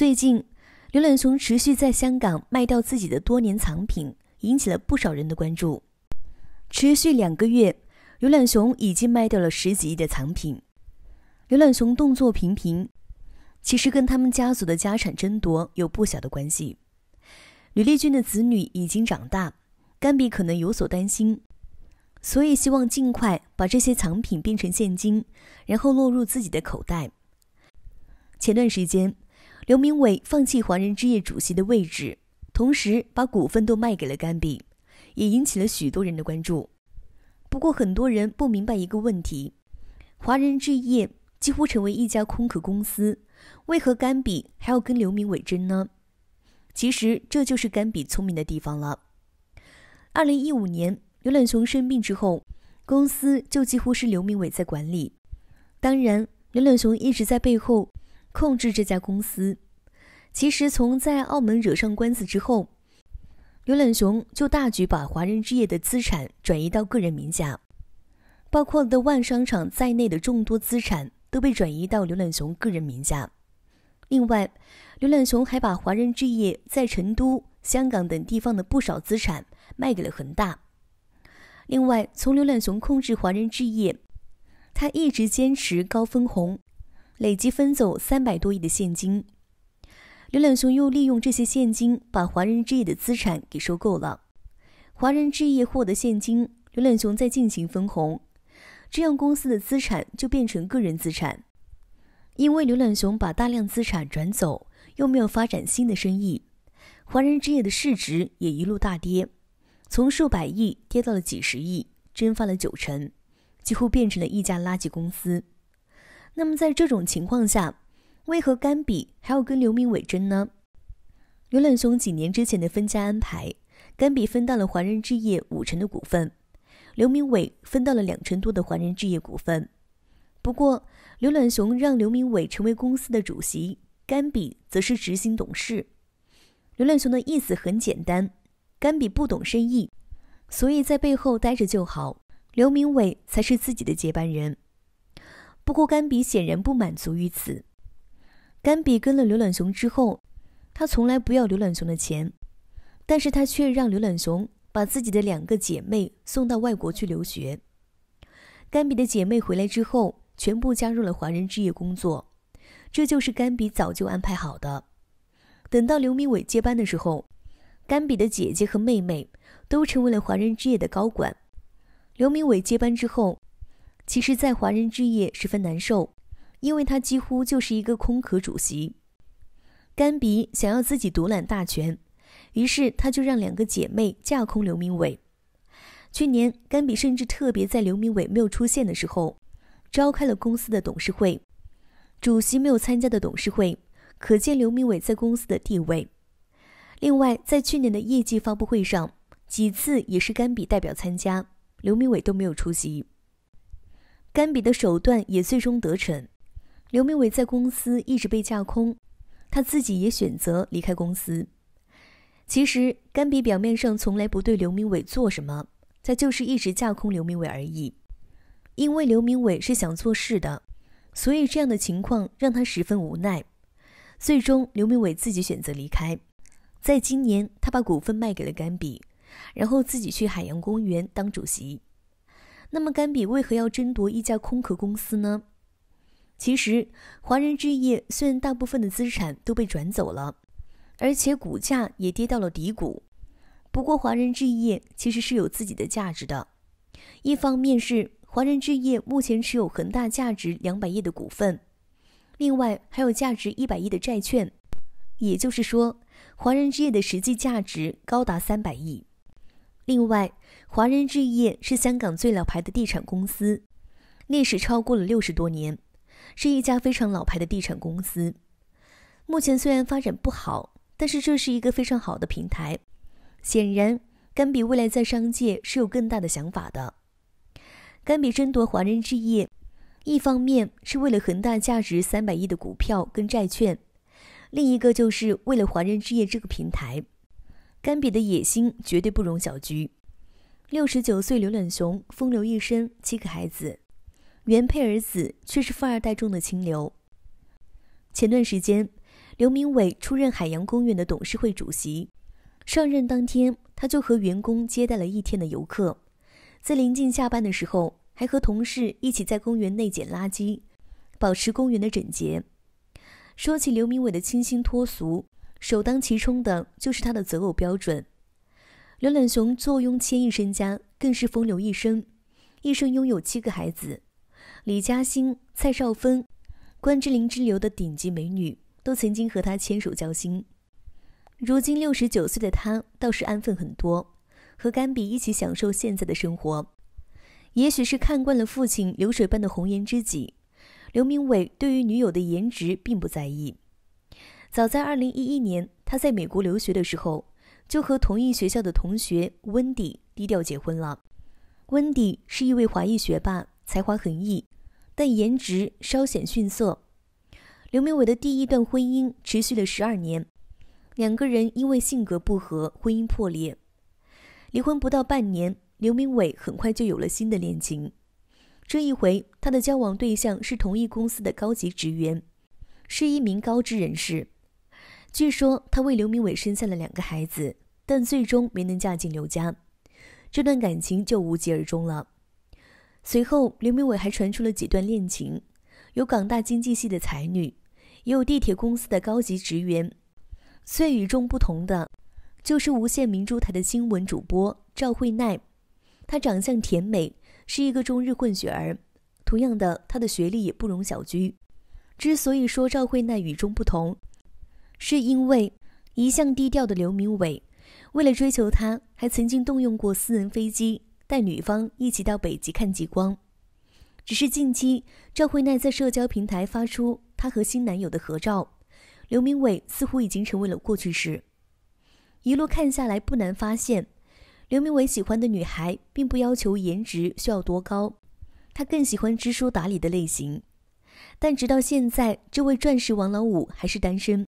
最近，刘銮雄持续在香港卖掉自己的多年藏品，引起了不少人的关注。持续两个月，刘銮雄已经卖掉了十几亿的藏品。刘銮雄动作频频，其实跟他们家族的家产争夺有不小的关系。吕丽君的子女已经长大，甘比可能有所担心，所以希望尽快把这些藏品变成现金，然后落入自己的口袋。前段时间。刘明伟放弃华人置业主席的位置，同时把股份都卖给了甘比，也引起了许多人的关注。不过，很多人不明白一个问题：华人置业几乎成为一家空壳公司，为何甘比还要跟刘明伟争呢？其实，这就是甘比聪明的地方了。二零一五年刘銮雄生病之后，公司就几乎是刘明伟在管理，当然刘銮雄一直在背后。控制这家公司，其实从在澳门惹上官子之后，刘銮雄就大举把华人置业的资产转移到个人名下，包括的万商场在内的众多资产都被转移到刘銮雄个人名下。另外，刘銮雄还把华人置业在成都、香港等地方的不少资产卖给了恒大。另外，从刘銮雄控制华人置业，他一直坚持高分红。累计分走三百多亿的现金，刘两雄又利用这些现金把华人置业的资产给收购了。华人置业获得现金，刘两雄再进行分红，这样公司的资产就变成个人资产。因为刘两雄把大量资产转走，又没有发展新的生意，华人置业的市值也一路大跌，从数百亿跌到了几十亿，蒸发了九成，几乎变成了一家垃圾公司。那么在这种情况下，为何甘比还要跟刘明伟争呢？刘銮雄几年之前的分家安排，甘比分到了华人置业五成的股份，刘明伟分到了两成多的华人置业股份。不过，刘銮雄让刘明伟成为公司的主席，甘比则是执行董事。刘銮雄的意思很简单，甘比不懂生意，所以在背后待着就好，刘明伟才是自己的接班人。不过，甘比显然不满足于此。甘比跟了刘暖熊之后，他从来不要刘暖熊的钱，但是他却让刘暖熊把自己的两个姐妹送到外国去留学。甘比的姐妹回来之后，全部加入了华人置业工作，这就是甘比早就安排好的。等到刘明伟接班的时候，甘比的姐姐和妹妹都成为了华人置业的高管。刘明伟接班之后。其实，在华人置业十分难受，因为他几乎就是一个空壳主席。甘比想要自己独揽大权，于是他就让两个姐妹架空刘明伟。去年，甘比甚至特别在刘明伟没有出现的时候，召开了公司的董事会，主席没有参加的董事会，可见刘明伟在公司的地位。另外，在去年的业绩发布会上，几次也是甘比代表参加，刘明伟都没有出席。甘比的手段也最终得逞，刘明伟在公司一直被架空，他自己也选择离开公司。其实甘比表面上从来不对刘明伟做什么，他就是一直架空刘明伟而已。因为刘明伟是想做事的，所以这样的情况让他十分无奈。最终，刘明伟自己选择离开，在今年他把股份卖给了甘比，然后自己去海洋公园当主席。那么，甘比为何要争夺一家空壳公司呢？其实，华人置业虽然大部分的资产都被转走了，而且股价也跌到了低谷。不过，华人置业其实是有自己的价值的。一方面是华人置业目前持有恒大价值两百亿的股份，另外还有价值一百亿的债券。也就是说，华人置业的实际价值高达三百亿。另外，华人置业是香港最老牌的地产公司，历史超过了六十多年，是一家非常老牌的地产公司。目前虽然发展不好，但是这是一个非常好的平台。显然，甘比未来在商界是有更大的想法的。甘比争夺华人置业，一方面是为了恒大价值三百亿的股票跟债券，另一个就是为了华人置业这个平台。甘比的野心绝对不容小觑。六十九岁刘銮雄风流一生，七个孩子，原配儿子却是富二代中的清流。前段时间，刘明伟出任海洋公园的董事会主席，上任当天他就和员工接待了一天的游客，在临近下班的时候，还和同事一起在公园内捡垃圾，保持公园的整洁。说起刘明伟的清新脱俗。首当其冲的就是他的择偶标准。刘銮雄坐拥千亿身家，更是风流一生，一生拥有七个孩子，李嘉欣、蔡少芬、关之琳之流的顶级美女都曾经和他牵手交心。如今六十九岁的他倒是安分很多，和甘比一起享受现在的生活。也许是看惯了父亲流水般的红颜知己，刘明伟对于女友的颜值并不在意。早在二零一一年，他在美国留学的时候，就和同一学校的同学温迪低调结婚了。温迪是一位华裔学霸，才华横溢，但颜值稍显逊色。刘明伟的第一段婚姻持续了十二年，两个人因为性格不合，婚姻破裂。离婚不到半年，刘明伟很快就有了新的恋情。这一回，他的交往对象是同一公司的高级职员，是一名高知人士。据说她为刘明伟生下了两个孩子，但最终没能嫁进刘家，这段感情就无疾而终了。随后，刘明伟还传出了几段恋情，有港大经济系的才女，也有地铁公司的高级职员。最与众不同的，就是无线明珠台的新闻主播赵慧奈，她长相甜美，是一个中日混血儿。同样的，她的学历也不容小觑。之所以说赵慧奈与众不同，是因为一向低调的刘明伟，为了追求她，还曾经动用过私人飞机带女方一起到北极看极光。只是近期赵慧奈在社交平台发出她和新男友的合照，刘明伟似乎已经成为了过去式。一路看下来，不难发现，刘明伟喜欢的女孩并不要求颜值需要多高，他更喜欢知书达理的类型。但直到现在，这位钻石王老五还是单身。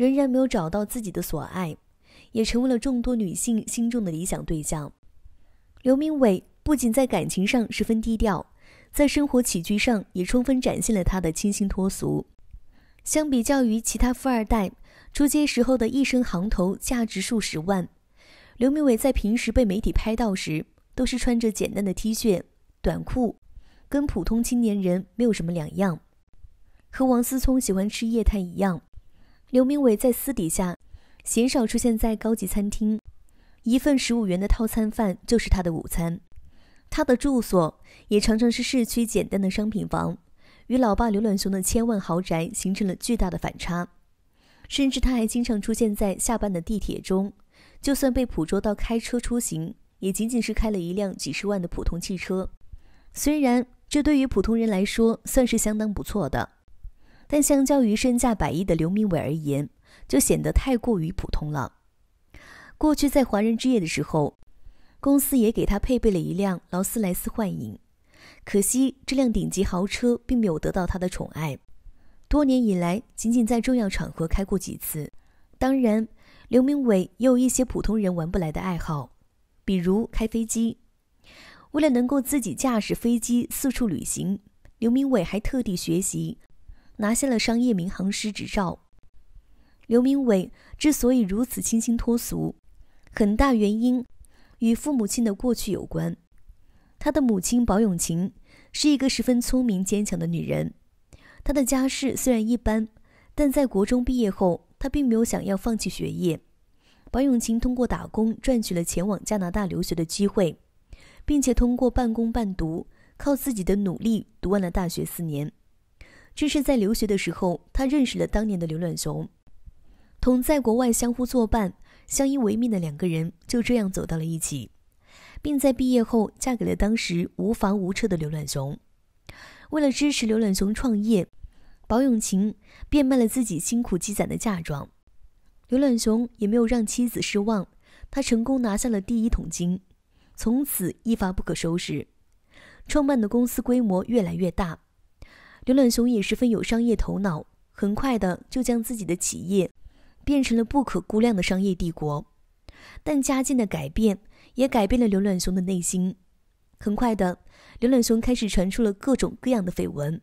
仍然没有找到自己的所爱，也成为了众多女性心中的理想对象。刘明伟不仅在感情上十分低调，在生活起居上也充分展现了他的清新脱俗。相比较于其他富二代，出街时候的一身行头价值数十万，刘明伟在平时被媒体拍到时，都是穿着简单的 T 恤、短裤，跟普通青年人没有什么两样。和王思聪喜欢吃夜太一样。刘明伟在私底下鲜少出现在高级餐厅，一份十五元的套餐饭就是他的午餐。他的住所也常常是市区简单的商品房，与老爸刘銮雄的千万豪宅形成了巨大的反差。甚至他还经常出现在下班的地铁中，就算被捕捉到开车出行，也仅仅是开了一辆几十万的普通汽车。虽然这对于普通人来说算是相当不错的。但相较于身价百亿的刘明伟而言，就显得太过于普通了。过去在华人之夜的时候，公司也给他配备了一辆劳斯莱斯幻影，可惜这辆顶级豪车并没有得到他的宠爱，多年以来仅仅在重要场合开过几次。当然，刘明伟也有一些普通人玩不来的爱好，比如开飞机。为了能够自己驾驶飞机四处旅行，刘明伟还特地学习。拿下了商业民航师执照。刘明伟之所以如此清新脱俗，很大原因与父母亲的过去有关。他的母亲保永琴是一个十分聪明坚强的女人。他的家世虽然一般，但在国中毕业后，他并没有想要放弃学业。保永琴通过打工赚取了前往加拿大留学的机会，并且通过半工半读，靠自己的努力读完了大学四年。这是在留学的时候，他认识了当年的刘暖雄，同在国外相互作伴、相依为命的两个人就这样走到了一起，并在毕业后嫁给了当时无房无车的刘暖雄。为了支持刘暖雄创业，保永琴变卖了自己辛苦积攒的嫁妆。刘暖雄也没有让妻子失望，他成功拿下了第一桶金，从此一发不可收拾，创办的公司规模越来越大。刘暖雄也十分有商业头脑，很快的就将自己的企业变成了不可估量的商业帝国。但家境的改变也改变了刘暖雄的内心。很快的，刘暖雄开始传出了各种各样的绯闻。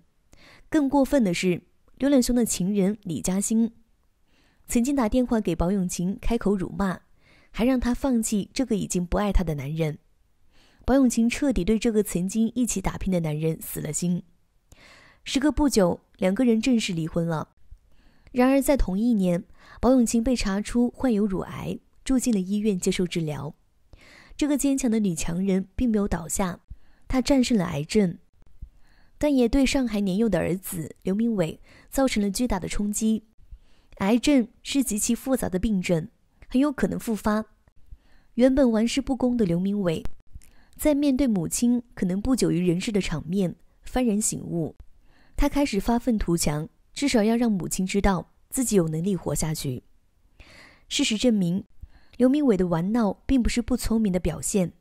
更过分的是，刘暖雄的情人李嘉欣曾经打电话给包永琴，开口辱骂，还让她放弃这个已经不爱她的男人。包永琴彻底对这个曾经一起打拼的男人死了心。时隔不久，两个人正式离婚了。然而，在同一年，包永清被查出患有乳癌，住进了医院接受治疗。这个坚强的女强人并没有倒下，她战胜了癌症，但也对尚还年幼的儿子刘明伟造成了巨大的冲击。癌症是极其复杂的病症，很有可能复发。原本玩世不恭的刘明伟，在面对母亲可能不久于人世的场面，幡然醒悟。他开始发愤图强，至少要让母亲知道自己有能力活下去。事实证明，刘明伟的玩闹并不是不聪明的表现，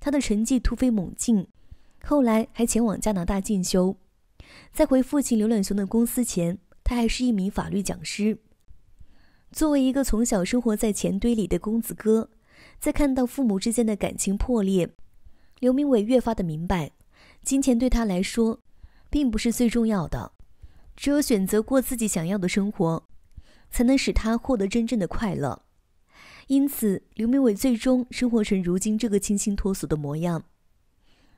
他的成绩突飞猛进，后来还前往加拿大进修。在回父亲刘暖雄的公司前，他还是一名法律讲师。作为一个从小生活在钱堆里的公子哥，在看到父母之间的感情破裂，刘明伟越发的明白，金钱对他来说。并不是最重要的，只有选择过自己想要的生活，才能使他获得真正的快乐。因此，刘明伟最终生活成如今这个清新脱俗的模样。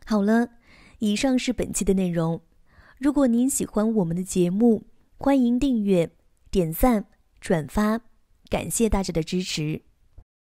好了，以上是本期的内容。如果您喜欢我们的节目，欢迎订阅、点赞、转发，感谢大家的支持。